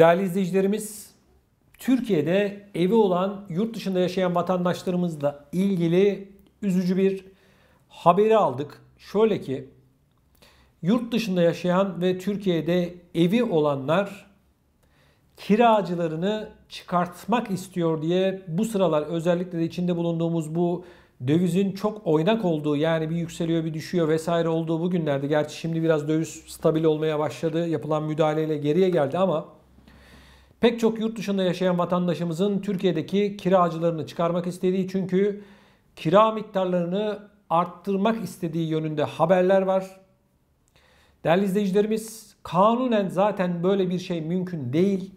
Değerli izleyicilerimiz, Türkiye'de evi olan yurt dışında yaşayan vatandaşlarımızla ilgili üzücü bir haberi aldık. Şöyle ki, yurt dışında yaşayan ve Türkiye'de evi olanlar kiracılarını çıkartmak istiyor diye bu sıralar özellikle de içinde bulunduğumuz bu dövizin çok oynak olduğu yani bir yükseliyor bir düşüyor vesaire olduğu bu günlerde gerçi şimdi biraz döviz stabil olmaya başladı yapılan müdahaleyle geriye geldi ama Pek çok yurt dışında yaşayan vatandaşımızın Türkiye'deki kiracılarını çıkarmak istediği çünkü kira miktarlarını arttırmak istediği yönünde haberler var. Değerli izleyicilerimiz kanunen zaten böyle bir şey mümkün değil.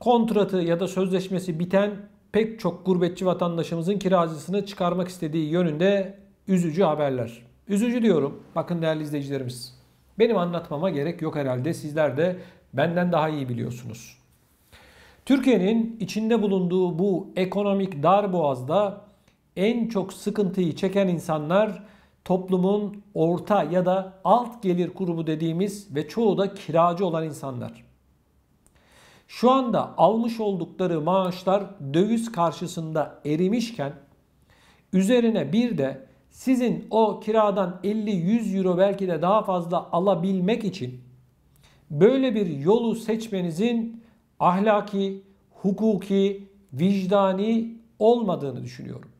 Kontratı ya da sözleşmesi biten pek çok gurbetçi vatandaşımızın kiracısını çıkarmak istediği yönünde üzücü haberler. Üzücü diyorum. Bakın değerli izleyicilerimiz. Benim anlatmama gerek yok herhalde. Sizler de benden daha iyi biliyorsunuz. Türkiye'nin içinde bulunduğu bu ekonomik dar darboğazda en çok sıkıntıyı çeken insanlar toplumun orta ya da alt gelir grubu dediğimiz ve çoğu da kiracı olan insanlar. Şu anda almış oldukları maaşlar döviz karşısında erimişken üzerine bir de sizin o kiradan 50-100 euro belki de daha fazla alabilmek için böyle bir yolu seçmenizin ahlaki, hukuki, vicdani olmadığını düşünüyorum.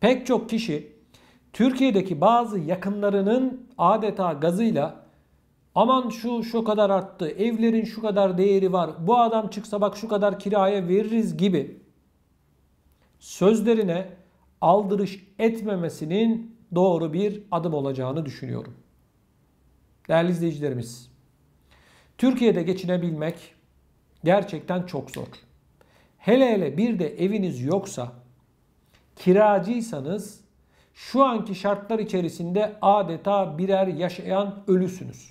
Pek çok kişi Türkiye'deki bazı yakınlarının adeta gazıyla aman şu şu kadar arttı, evlerin şu kadar değeri var, bu adam çıksa bak şu kadar kiraya veririz gibi sözlerine aldırış etmemesinin doğru bir adım olacağını düşünüyorum. Değerli izleyicilerimiz, Türkiye'de geçinebilmek, gerçekten çok zor. Hele hele bir de eviniz yoksa, kiracıysanız şu anki şartlar içerisinde adeta birer yaşayan ölüsünüz.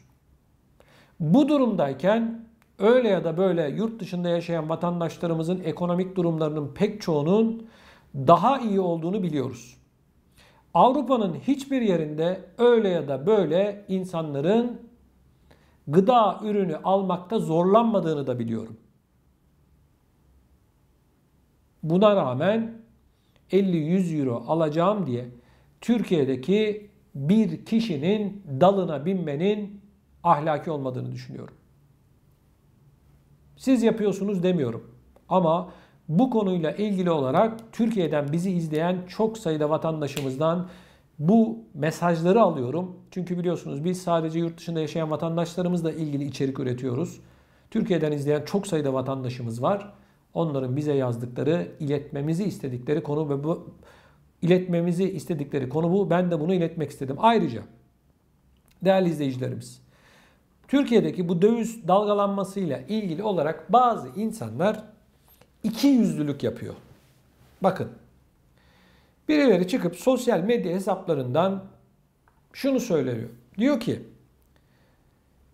Bu durumdayken öyle ya da böyle yurt dışında yaşayan vatandaşlarımızın ekonomik durumlarının pek çoğunun daha iyi olduğunu biliyoruz. Avrupa'nın hiçbir yerinde öyle ya da böyle insanların gıda ürünü almakta zorlanmadığını da biliyorum. Buna rağmen 50-100 euro alacağım diye Türkiye'deki bir kişinin dalına binmenin ahlaki olmadığını düşünüyorum. Siz yapıyorsunuz demiyorum. Ama bu konuyla ilgili olarak Türkiye'den bizi izleyen çok sayıda vatandaşımızdan bu mesajları alıyorum. Çünkü biliyorsunuz biz sadece yurt dışında yaşayan vatandaşlarımızla ilgili içerik üretiyoruz. Türkiye'den izleyen çok sayıda vatandaşımız var. Onların bize yazdıkları, iletmemizi istedikleri konu ve bu iletmemizi istedikleri konu bu. Ben de bunu iletmek istedim. Ayrıca değerli izleyicilerimiz, Türkiye'deki bu döviz dalgalanmasıyla ilgili olarak bazı insanlar iki yüzlülük yapıyor. Bakın Birileri çıkıp sosyal medya hesaplarından şunu söylüyor. Diyor ki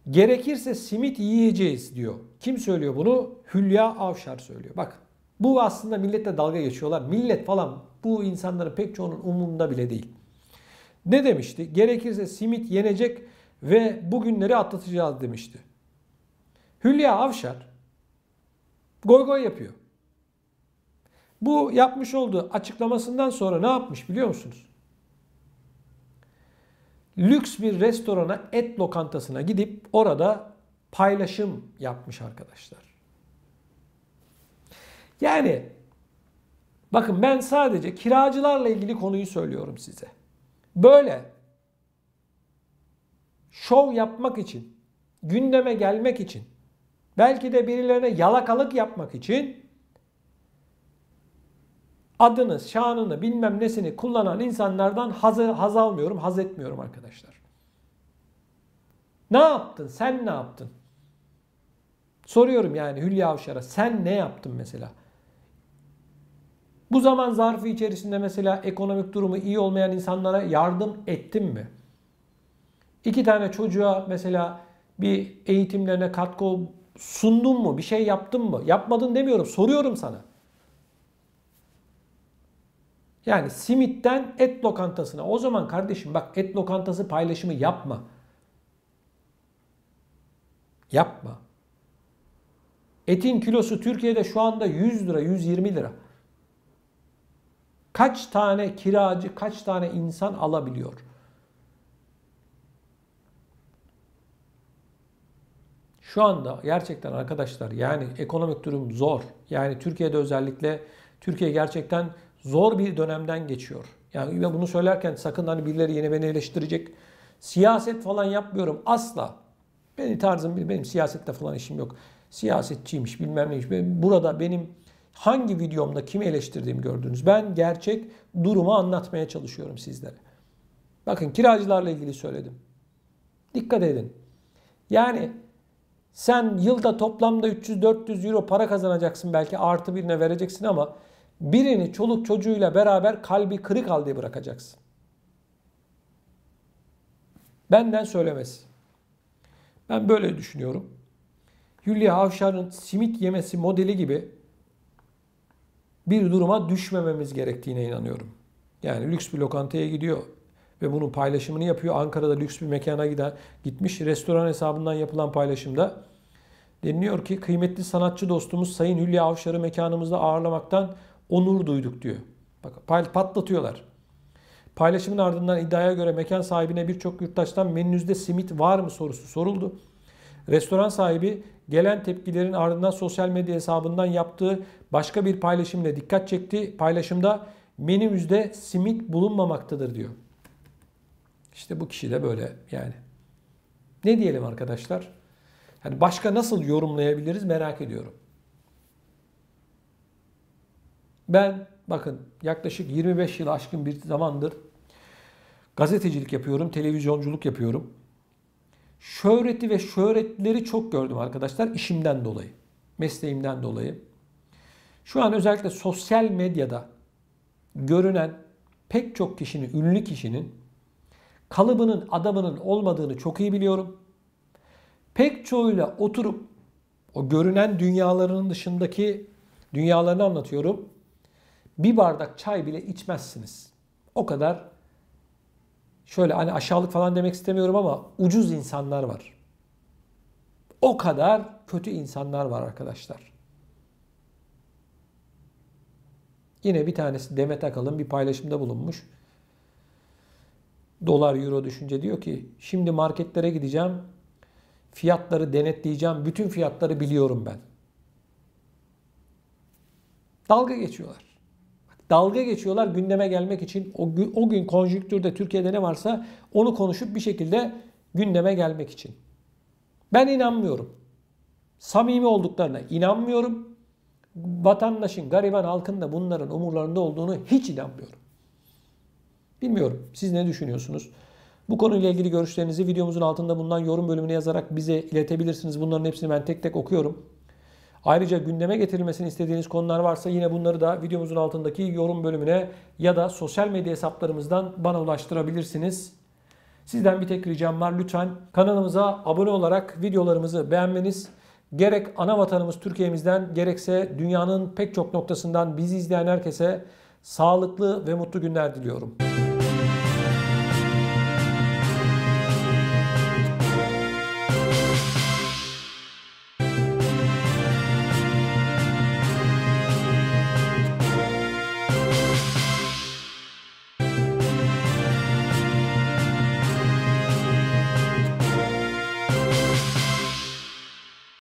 gerekirse simit yiyeceğiz diyor. Kim söylüyor bunu? Hülya Avşar söylüyor. Bak bu aslında milletle dalga geçiyorlar. Millet falan bu insanların pek çoğunun umurunda bile değil. Ne demişti? Gerekirse simit yenecek ve bugünleri atlatacağız demişti. Hülya Avşar goy goy yapıyor. Bu yapmış olduğu açıklamasından sonra ne yapmış biliyor musunuz? Lüks bir restorana, et lokantasına gidip orada paylaşım yapmış arkadaşlar. Yani bakın ben sadece kiracılarla ilgili konuyu söylüyorum size. Böyle şov yapmak için, gündeme gelmek için, belki de birilerine yalakalık yapmak için adını, şanını, bilmem nesini kullanan insanlardan haz, haz almıyorum, haz etmiyorum arkadaşlar. Ne yaptın? Sen ne yaptın? Soruyorum yani Hülya Avşar'a sen ne yaptın mesela? Bu zaman zarfı içerisinde mesela ekonomik durumu iyi olmayan insanlara yardım ettin mi? İki tane çocuğa mesela bir eğitimlerine katkı sundun mu? Bir şey yaptın mı? Yapmadın demiyorum. Soruyorum sana. Yani simitten et lokantasına. O zaman kardeşim bak et lokantası paylaşımı yapma. Yapma. Etin kilosu Türkiye'de şu anda 100 lira, 120 lira. Kaç tane kiracı, kaç tane insan alabiliyor? Şu anda gerçekten arkadaşlar yani ekonomik durum zor. Yani Türkiye'de özellikle Türkiye gerçekten zor bir dönemden geçiyor. Yani ve bunu söylerken sakın hani birileri yine beni eleştirecek. Siyaset falan yapmıyorum asla. Benim tarzım benim siyasette falan işim yok. Siyasetçiymiş bilmem neymiş. burada benim hangi videomda kimi eleştirdiğimi gördünüz. Ben gerçek durumu anlatmaya çalışıyorum sizlere. Bakın kiracılarla ilgili söyledim. Dikkat edin. Yani sen yılda toplamda 300-400 euro para kazanacaksın belki artı birine vereceksin ama birini çoluk çocuğuyla beraber kalbi kırık diye bırakacaksın. Benden söylemesi. Ben böyle düşünüyorum. Hülya Avşar'ın simit yemesi modeli gibi bir duruma düşmememiz gerektiğine inanıyorum. Yani lüks bir lokantaya gidiyor ve bunun paylaşımını yapıyor. Ankara'da lüks bir mekana giden gitmiş. Restoran hesabından yapılan paylaşımda deniliyor ki kıymetli sanatçı dostumuz Sayın Hülya Avşar'ı mekanımızda ağırlamaktan onur duyduk diyor. Bak patlatıyorlar. Paylaşımın ardından iddiaya göre mekan sahibine birçok yurttaştan menünüzde simit var mı sorusu soruldu. Restoran sahibi gelen tepkilerin ardından sosyal medya hesabından yaptığı başka bir paylaşımla dikkat çekti. Paylaşımda menümüzde simit bulunmamaktadır diyor. İşte bu kişi de böyle yani. Ne diyelim arkadaşlar? Hani başka nasıl yorumlayabiliriz merak ediyorum. Ben bakın yaklaşık 25 yıl aşkın bir zamandır gazetecilik yapıyorum, televizyonculuk yapıyorum. Şöhreti ve şöhretleri çok gördüm arkadaşlar işimden dolayı, mesleğimden dolayı. Şu an özellikle sosyal medyada görünen pek çok kişinin, ünlü kişinin kalıbının, adamının olmadığını çok iyi biliyorum. Pek çoğuyla oturup o görünen dünyalarının dışındaki dünyalarını anlatıyorum bir bardak çay bile içmezsiniz. O kadar şöyle hani aşağılık falan demek istemiyorum ama ucuz insanlar var. O kadar kötü insanlar var arkadaşlar. Yine bir tanesi Demet Akalın bir paylaşımda bulunmuş. Dolar euro düşünce diyor ki şimdi marketlere gideceğim. Fiyatları denetleyeceğim. Bütün fiyatları biliyorum ben. Dalga geçiyorlar dalga geçiyorlar gündeme gelmek için. O, gün, o gün konjüktürde Türkiye'de ne varsa onu konuşup bir şekilde gündeme gelmek için. Ben inanmıyorum. Samimi olduklarına inanmıyorum. Vatandaşın, gariban halkın da bunların umurlarında olduğunu hiç inanmıyorum. Bilmiyorum. Siz ne düşünüyorsunuz? Bu konuyla ilgili görüşlerinizi videomuzun altında bundan yorum bölümüne yazarak bize iletebilirsiniz. Bunların hepsini ben tek tek okuyorum. Ayrıca gündeme getirilmesini istediğiniz konular varsa yine bunları da videomuzun altındaki yorum bölümüne ya da sosyal medya hesaplarımızdan bana ulaştırabilirsiniz. Sizden bir tek ricam var lütfen kanalımıza abone olarak videolarımızı beğenmeniz gerek ana vatanımız Türkiye'mizden gerekse dünyanın pek çok noktasından bizi izleyen herkese sağlıklı ve mutlu günler diliyorum.